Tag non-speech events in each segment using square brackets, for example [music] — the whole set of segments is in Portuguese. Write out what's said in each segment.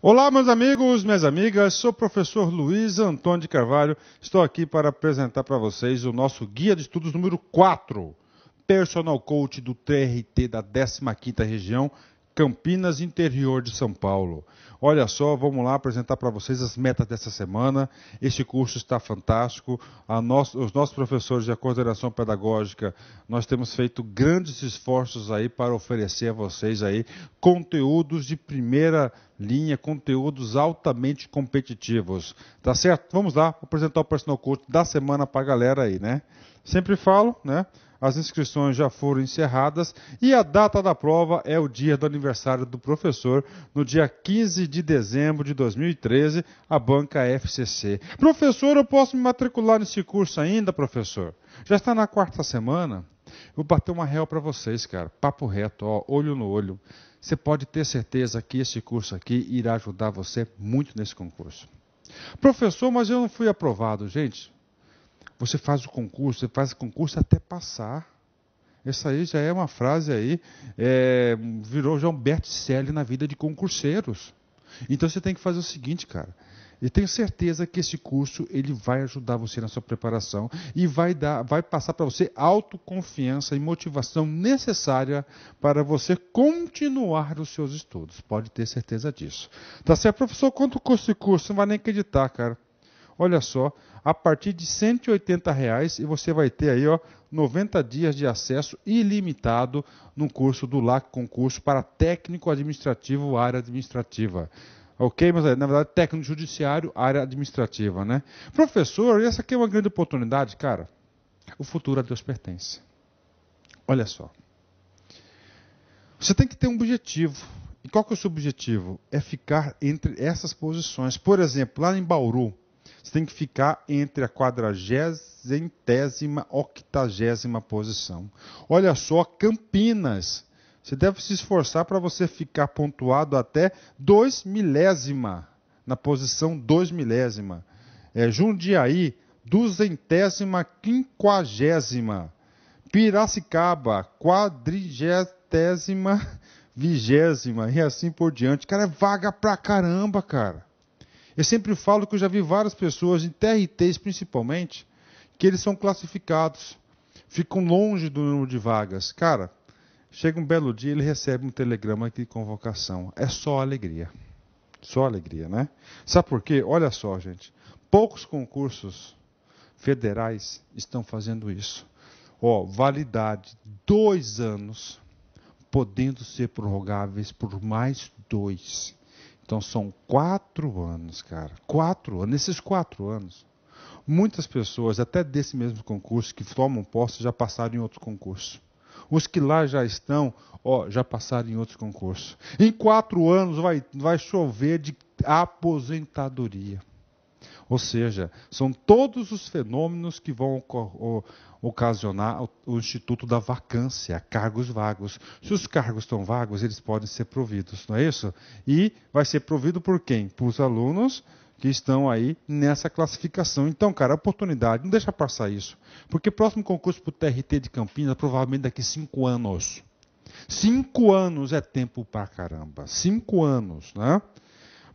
Olá, meus amigos, minhas amigas, sou o professor Luiz Antônio de Carvalho. Estou aqui para apresentar para vocês o nosso guia de estudos número 4, Personal Coach do TRT da 15ª região, Campinas, interior de São Paulo. Olha só, vamos lá apresentar para vocês as metas dessa semana. Este curso está fantástico. os nossos professores de coordenação pedagógica, nós temos feito grandes esforços aí para oferecer a vocês aí conteúdos de primeira linha, conteúdos altamente competitivos. Tá certo? Vamos lá apresentar o personal curso da semana para a galera aí, né? Sempre falo, né? as inscrições já foram encerradas e a data da prova é o dia do aniversário do professor, no dia 15 de dezembro de 2013, a banca FCC. Professor, eu posso me matricular nesse curso ainda, professor? Já está na quarta semana? Vou bater uma réu para vocês, cara. Papo reto, ó, olho no olho. Você pode ter certeza que esse curso aqui irá ajudar você muito nesse concurso. Professor, mas eu não fui aprovado, gente. Você faz o concurso, você faz o concurso até passar. Essa aí já é uma frase aí, é, virou já um best na vida de concurseiros. Então você tem que fazer o seguinte, cara. Eu tenho certeza que esse curso ele vai ajudar você na sua preparação e vai dar, vai passar para você autoconfiança e motivação necessária para você continuar os seus estudos. Pode ter certeza disso. Tá certo, professor? Quanto custa esse curso? Não vai nem acreditar, cara. Olha só, a partir de 180 reais e você vai ter aí ó, 90 dias de acesso ilimitado no curso do LAC Concurso para técnico administrativo área administrativa. Ok, mas é, na verdade técnico judiciário área administrativa, né? Professor, essa aqui é uma grande oportunidade, cara. O futuro a Deus pertence. Olha só. Você tem que ter um objetivo. E qual que é o seu objetivo? É ficar entre essas posições. Por exemplo, lá em Bauru, você tem que ficar entre a quadragésima octagésima posição. Olha só, Campinas. Você deve se esforçar para você ficar pontuado até 2 milésima, na posição 2 milésima. É, Jundiaí, duzentésima, quinquagésima. Piracicaba, quadrigésima, vigésima e assim por diante. Cara, é vaga pra caramba, cara. Eu sempre falo que eu já vi várias pessoas, em TRTs principalmente, que eles são classificados, ficam longe do número de vagas. Cara, chega um belo dia, ele recebe um telegrama de convocação. É só alegria. Só alegria, né? Sabe por quê? Olha só, gente. Poucos concursos federais estão fazendo isso. Ó, oh, validade, dois anos, podendo ser prorrogáveis por mais dois. Então são quatro anos, cara. Quatro anos. Nesses quatro anos, muitas pessoas, até desse mesmo concurso, que tomam posse, já passaram em outro concurso. Os que lá já estão, ó, já passaram em outro concurso. Em quatro anos vai, vai chover de aposentadoria. Ou seja, são todos os fenômenos que vão ocasionar o instituto da vacância, cargos vagos. Se os cargos estão vagos, eles podem ser providos, não é isso? E vai ser provido por quem? Por os alunos que estão aí nessa classificação. Então, cara, oportunidade, não deixa passar isso. Porque próximo concurso para o TRT de Campinas, provavelmente daqui cinco anos. Cinco anos é tempo pra caramba. Cinco anos, né?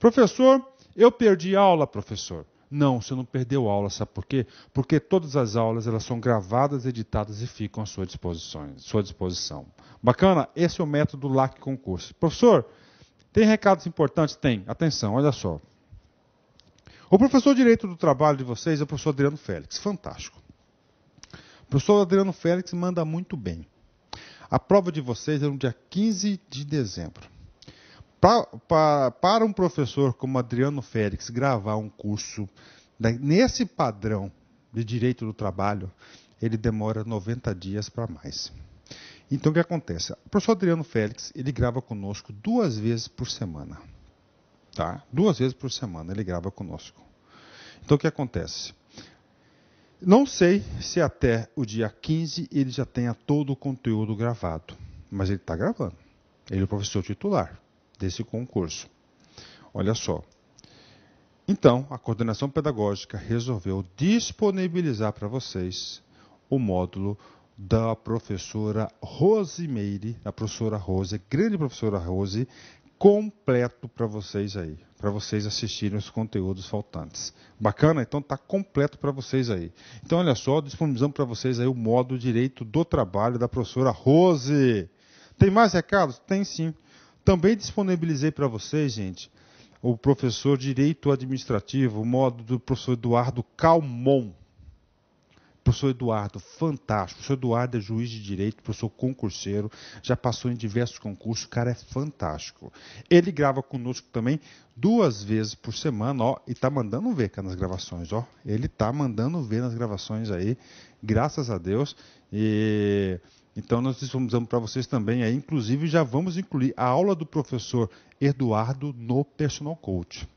Professor, eu perdi aula, professor. Não, você não perdeu aula, sabe por quê? Porque todas as aulas elas são gravadas, editadas e ficam à sua disposição. Sua disposição. Bacana? Esse é o método LAC Concurso. Professor, tem recados importantes? Tem. Atenção, olha só. O professor de Direito do Trabalho de vocês é o professor Adriano Félix. Fantástico. O professor Adriano Félix manda muito bem. A prova de vocês é no dia 15 de dezembro pra, pra, para um professor como Adriano Félix gravar um curso nesse padrão de direito do trabalho, ele demora 90 dias para mais. Então o que acontece? O professor Adriano Félix ele grava conosco duas vezes por semana. Tá? Duas vezes por semana ele grava conosco. Então o que acontece? Não sei se até o dia 15 ele já tenha todo o conteúdo gravado, mas ele está gravando. Ele é o professor titular desse concurso. Olha só. Então, a coordenação pedagógica resolveu disponibilizar para vocês o módulo da professora Rosemeire, da professora Rose, grande professora Rose, completo para vocês aí, para vocês assistirem os conteúdos faltantes. Bacana? Então está completo para vocês aí. Então olha só, disponibilizamos para vocês aí o módulo direito do trabalho da professora Rose. Tem mais recados? Tem sim. Também disponibilizei para vocês, gente, o professor Direito Administrativo, o modo do professor Eduardo Calmon. Professor Eduardo, fantástico. O professor Eduardo é juiz de direito, professor concurseiro, já passou em diversos concursos, o cara é fantástico. Ele grava conosco também duas vezes por semana, ó, e tá mandando ver cara, nas gravações, ó. Ele tá mandando ver nas gravações aí, graças a Deus. E então nós disponibilizamos para vocês também, aí, inclusive já vamos incluir a aula do professor Eduardo no Personal Coach.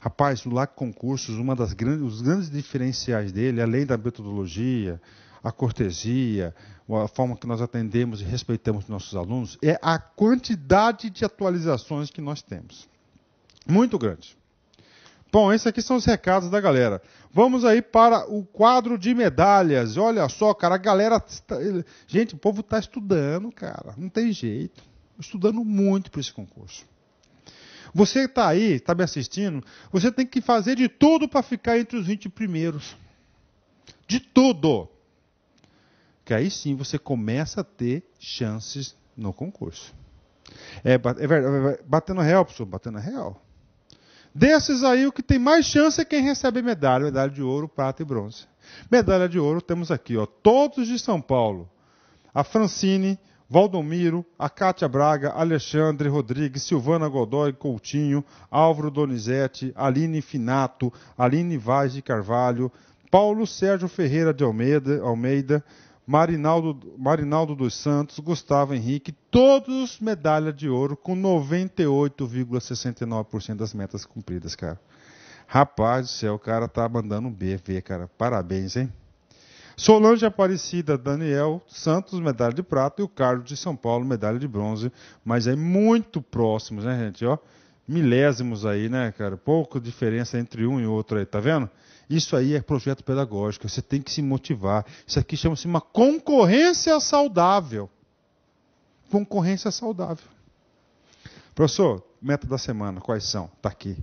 Rapaz, o LAC Concursos, uma das grandes, os grandes diferenciais dele, além da metodologia, a cortesia, a forma que nós atendemos e respeitamos nossos alunos, é a quantidade de atualizações que nós temos. Muito grande. Bom, esses aqui são os recados da galera. Vamos aí para o quadro de medalhas. Olha só, cara, a galera. Gente, o povo está estudando, cara. Não tem jeito. Estudando muito para esse concurso. Você está aí, está me assistindo, você tem que fazer de tudo para ficar entre os 20 primeiros. De tudo. Que aí sim você começa a ter chances no concurso. É, é, é, é batendo real, pessoal, batendo real. Desses aí, o que tem mais chance é quem recebe medalha, medalha de ouro, prata e bronze. Medalha de ouro temos aqui, ó, todos de São Paulo. A Francine, Valdomiro, a Cátia Braga, Alexandre Rodrigues, Silvana Godoy Coutinho, Álvaro Donizete, Aline Finato, Aline Vaz de Carvalho, Paulo Sérgio Ferreira de Almeida, Almeida Marinaldo, Marinaldo dos Santos, Gustavo Henrique, todos medalha de ouro com 98,69% das metas cumpridas, cara. Rapaz do céu, o cara tá mandando um BV, cara. Parabéns, hein? Solange Aparecida, Daniel Santos, medalha de prata, e o Carlos de São Paulo, medalha de bronze. Mas é muito próximos, né, gente? Ó, milésimos aí, né, cara? Pouca diferença entre um e outro aí, tá vendo? Isso aí é projeto pedagógico, você tem que se motivar. Isso aqui chama-se uma concorrência saudável. Concorrência saudável. Professor, meta da semana, quais são? Está aqui.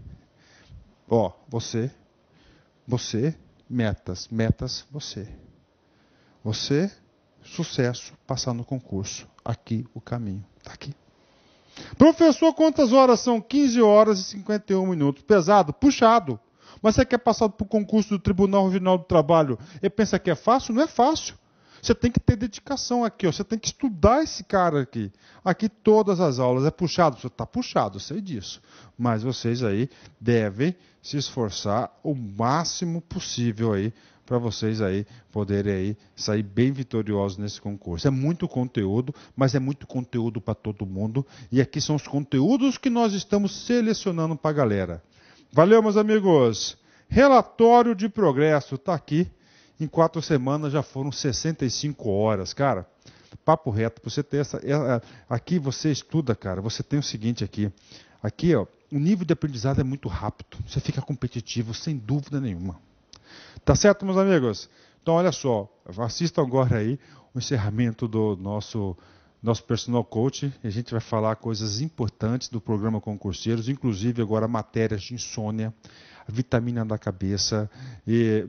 Ó, você, você, metas, metas, você. Você, sucesso, passar no concurso. Aqui o caminho. Está aqui. Professor, quantas horas são? 15 horas e 51 minutos. Pesado? Puxado. Mas você quer passar para o concurso do Tribunal Regional do Trabalho e pensa que é fácil? Não é fácil. Você tem que ter dedicação aqui, ó. você tem que estudar esse cara aqui. Aqui todas as aulas é puxado, está puxado, eu sei disso. Mas vocês aí devem se esforçar o máximo possível aí para vocês aí poderem aí sair bem vitoriosos nesse concurso. É muito conteúdo, mas é muito conteúdo para todo mundo e aqui são os conteúdos que nós estamos selecionando para a galera. Valeu, meus amigos. Relatório de progresso está aqui. Em quatro semanas já foram 65 horas, cara. Papo reto, você tem essa. É, é, aqui você estuda, cara. Você tem o seguinte aqui. Aqui, ó, o nível de aprendizado é muito rápido. Você fica competitivo, sem dúvida nenhuma. Tá certo, meus amigos? Então, olha só, assistam agora aí o encerramento do nosso nosso personal coach. A gente vai falar coisas importantes do programa Concurseiros, inclusive agora matérias de insônia, vitamina da cabeça,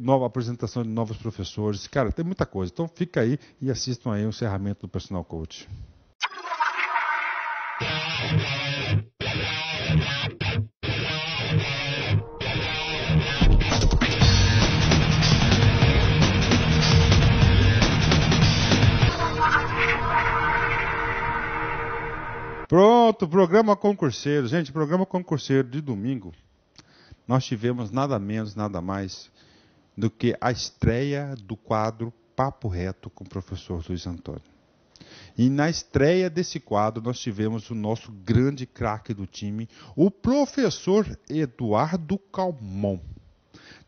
nova apresentação de novos professores. Cara, tem muita coisa. Então fica aí e assistam aí o encerramento do personal coach. Pronto, programa concurseiro. Gente, programa concurseiro de domingo. Nós tivemos nada menos, nada mais do que a estreia do quadro Papo Reto com o professor Luiz Antônio. E na estreia desse quadro, nós tivemos o nosso grande craque do time, o professor Eduardo Calmon.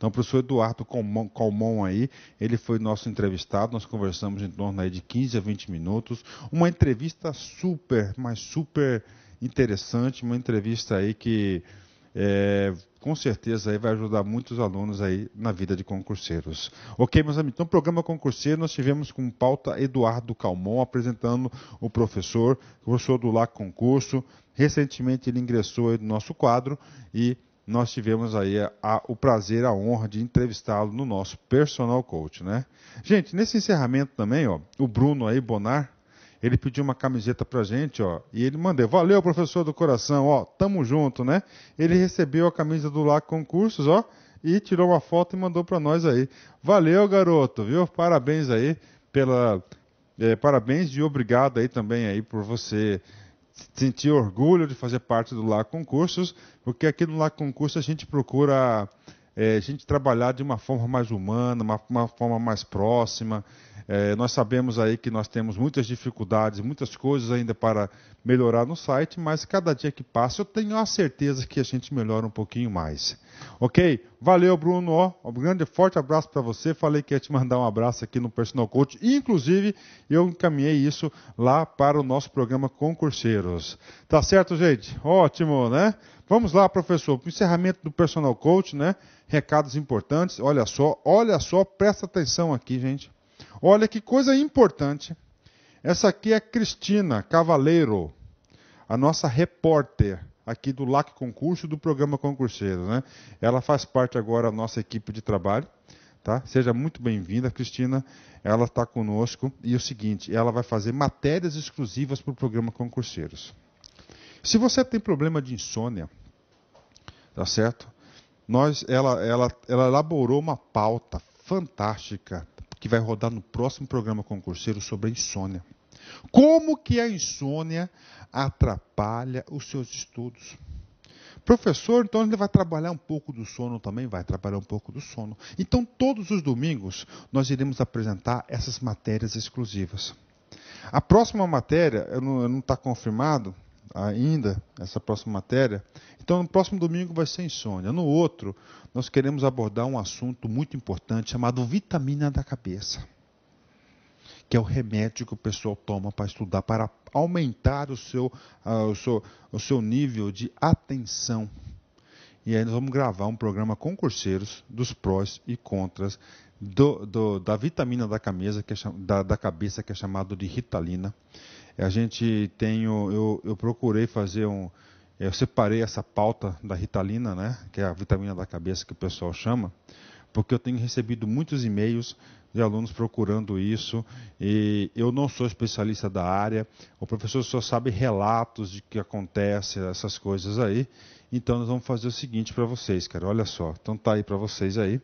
Então, o professor Eduardo Calmon, aí, ele foi nosso entrevistado, nós conversamos em torno aí de 15 a 20 minutos, uma entrevista super, mas super interessante, uma entrevista aí que é, com certeza aí vai ajudar muitos alunos aí na vida de concurseiros. Ok, meus amigos, então programa concurseiro nós tivemos com pauta Eduardo Calmon apresentando o professor, professor do LAC Concurso, recentemente ele ingressou aí no nosso quadro e nós tivemos aí a, a, o prazer, a honra de entrevistá-lo no nosso personal coach, né? Gente, nesse encerramento também, ó, o Bruno aí, Bonar, ele pediu uma camiseta pra gente, ó, e ele mandou, valeu, professor do coração, ó, tamo junto, né? Ele recebeu a camisa do LAC Concursos, ó, e tirou uma foto e mandou para nós aí. Valeu, garoto, viu? Parabéns aí pela... É, parabéns e obrigado aí também aí por você sentir orgulho de fazer parte do Lá Concursos, porque aqui no Lá Concursos a gente procura é, a gente trabalhar de uma forma mais humana, uma, uma forma mais próxima. É, nós sabemos aí que nós temos muitas dificuldades, muitas coisas ainda para melhorar no site, mas cada dia que passa eu tenho a certeza que a gente melhora um pouquinho mais. Ok? Valeu, Bruno. Um grande forte abraço para você. Falei que ia te mandar um abraço aqui no Personal Coach. Inclusive, eu encaminhei isso lá para o nosso programa Concurseiros. Tá certo, gente? Ótimo, né? Vamos lá, professor, para o encerramento do Personal Coach, né? Recados importantes. Olha só, olha só, presta atenção aqui, gente. Olha que coisa importante. Essa aqui é Cristina Cavaleiro, a nossa repórter aqui do LAC Concurso, do programa Concurseiro. Né? Ela faz parte agora da nossa equipe de trabalho. Tá? Seja muito bem-vinda, Cristina. Ela está conosco. E é o seguinte, ela vai fazer matérias exclusivas para o programa Concurseiros. Se você tem problema de insônia, tá certo? Nós, ela, ela, ela elaborou uma pauta fantástica que vai rodar no próximo programa concurseiro sobre a insônia. Como que a insônia atrapalha os seus estudos? Professor, então ele vai trabalhar um pouco do sono também? Vai trabalhar um pouco do sono. Então, todos os domingos, nós iremos apresentar essas matérias exclusivas. A próxima matéria, eu não está confirmado, ainda, essa próxima matéria. Então, no próximo domingo vai ser insônia. No outro, nós queremos abordar um assunto muito importante chamado vitamina da cabeça, que é o remédio que o pessoal toma para estudar, para aumentar o seu, uh, o seu, o seu nível de atenção. E aí nós vamos gravar um programa com curseiros dos prós e contras do, do, da vitamina da, camisa, que é, da, da cabeça, que é chamado de ritalina. A gente tem, eu, eu procurei fazer um, eu separei essa pauta da Ritalina, né, que é a vitamina da cabeça que o pessoal chama, porque eu tenho recebido muitos e-mails de alunos procurando isso e eu não sou especialista da área, o professor só sabe relatos de que acontece essas coisas aí. Então nós vamos fazer o seguinte para vocês, cara, olha só. Então tá aí para vocês aí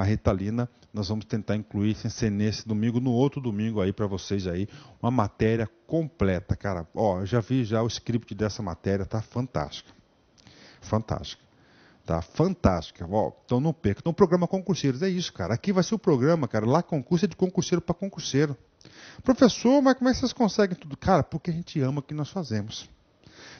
a Ritalina. Nós vamos tentar incluir sem ser nesse domingo, no outro domingo aí para vocês aí, uma matéria completa, cara. Ó, eu já vi já o script dessa matéria, tá fantástica. Fantástica. Tá fantástica. Ó, então não perca. Então programa concurseiros, é isso, cara. Aqui vai ser o programa, cara. Lá concurso é de concurseiro para concurseiro. Professor, mas como é que vocês conseguem tudo? Cara, porque a gente ama o que nós fazemos.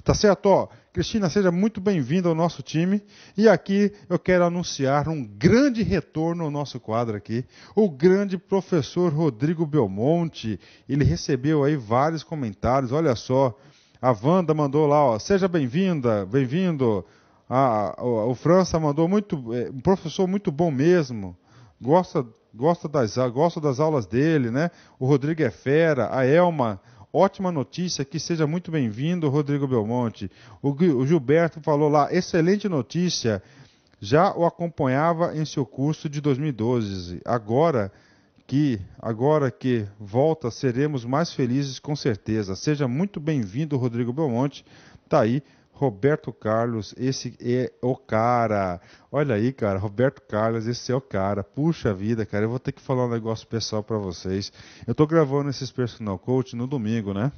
Tá certo? Ó, Cristina, seja muito bem-vinda ao nosso time. E aqui eu quero anunciar um grande retorno ao nosso quadro aqui. O grande professor Rodrigo Belmonte. Ele recebeu aí vários comentários. Olha só, a Wanda mandou lá, ó, seja bem-vinda, bem-vindo. o França mandou muito, é, um professor muito bom mesmo. Gosta, gosta, das, gosta das aulas dele, né? O Rodrigo é fera, a Elma Ótima notícia, que seja muito bem-vindo, Rodrigo Belmonte. O Gilberto falou lá, excelente notícia. Já o acompanhava em seu curso de 2012. Agora que, agora que volta, seremos mais felizes com certeza. Seja muito bem-vindo, Rodrigo Belmonte. Tá aí Roberto Carlos, esse é o cara. Olha aí, cara, Roberto Carlos, esse é o cara. Puxa vida, cara, eu vou ter que falar um negócio pessoal para vocês. Eu tô gravando esses personal coach no domingo, né?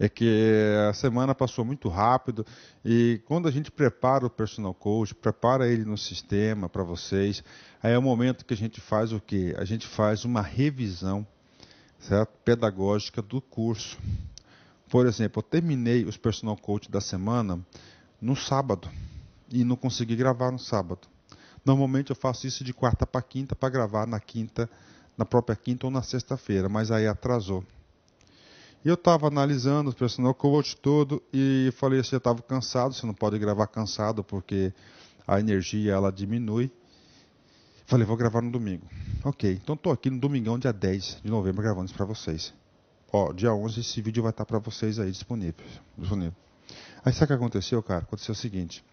É que a semana passou muito rápido e quando a gente prepara o personal coach, prepara ele no sistema para vocês, aí é o momento que a gente faz o quê? A gente faz uma revisão certo? pedagógica do curso. Por exemplo, eu terminei os personal coach da semana no sábado e não consegui gravar no sábado. Normalmente eu faço isso de quarta para quinta para gravar na quinta, na própria quinta ou na sexta-feira, mas aí atrasou. E eu estava analisando os personal coach todo e falei assim, eu estava cansado, você não pode gravar cansado porque a energia ela diminui. Falei, vou gravar no domingo. Ok, então estou aqui no domingão, dia 10 de novembro, gravando isso para vocês. Ó, dia 11 esse vídeo vai estar para vocês aí disponível. disponível. Aí sabe o que aconteceu, cara? Aconteceu o seguinte.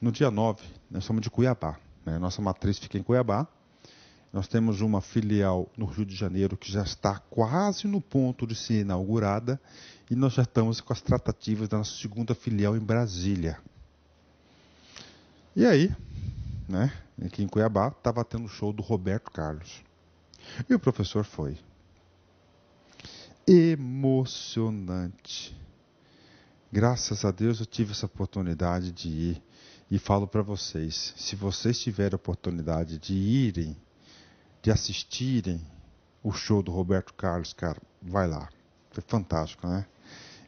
No dia 9, nós somos de Cuiabá. Né? Nossa matriz fica em Cuiabá. Nós temos uma filial no Rio de Janeiro que já está quase no ponto de ser inaugurada e nós já estamos com as tratativas da nossa segunda filial em Brasília. E aí, né, aqui em Cuiabá, estava tendo o show do Roberto Carlos. E o professor foi emocionante. Graças a Deus eu tive essa oportunidade de ir. E falo para vocês: se vocês tiverem a oportunidade de irem, de assistirem o show do Roberto Carlos, cara, vai lá. Foi fantástico, né?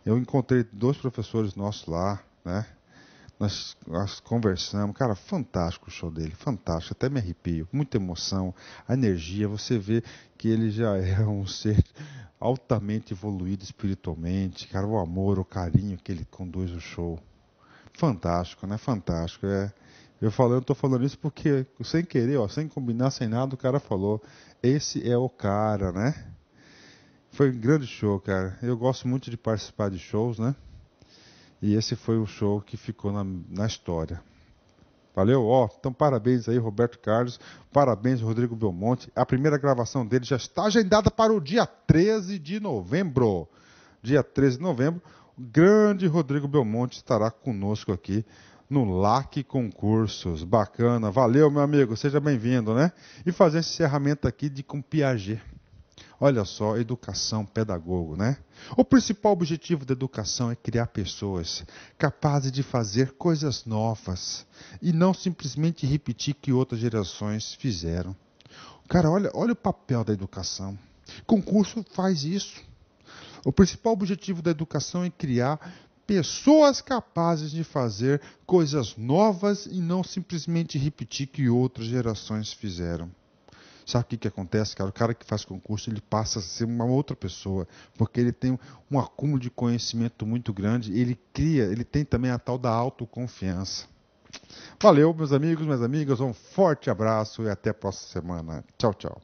Eu encontrei dois professores nossos lá, né? Nós, nós, conversamos, cara, fantástico o show dele, fantástico, até me arrepio, muita emoção, a energia, você vê que ele já [laughs] é um ser altamente evoluído espiritualmente, cara, o amor, o carinho que ele conduz o show. Fantástico, né? Fantástico. É, eu falando, tô falando isso porque sem querer, ó, sem combinar, sem nada, o cara falou: "Esse é o cara", né? Foi um grande show, cara. Eu gosto muito de participar de shows, né? E esse foi o show que ficou na, na história. Valeu? Ó, então parabéns aí, Roberto Carlos. Parabéns, Rodrigo Belmonte. A primeira gravação dele já está agendada para o dia 13 de novembro. Dia 13 de novembro, o grande Rodrigo Belmonte estará conosco aqui no LAC Concursos. Bacana. Valeu, meu amigo. Seja bem-vindo, né? E fazer esse encerramento aqui de com Piaget. Olha só, educação, pedagogo, né? O principal objetivo da educação é criar pessoas capazes de fazer coisas novas e não simplesmente repetir que outras gerações fizeram. Cara, olha, olha o papel da educação. Concurso faz isso. O principal objetivo da educação é criar pessoas capazes de fazer coisas novas e não simplesmente repetir que outras gerações fizeram. Sabe o que, que acontece, cara? O cara que faz concurso, ele passa a ser uma outra pessoa, porque ele tem um acúmulo de conhecimento muito grande, ele cria, ele tem também a tal da autoconfiança. Valeu, meus amigos, minhas amigas, um forte abraço e até a próxima semana. Tchau, tchau.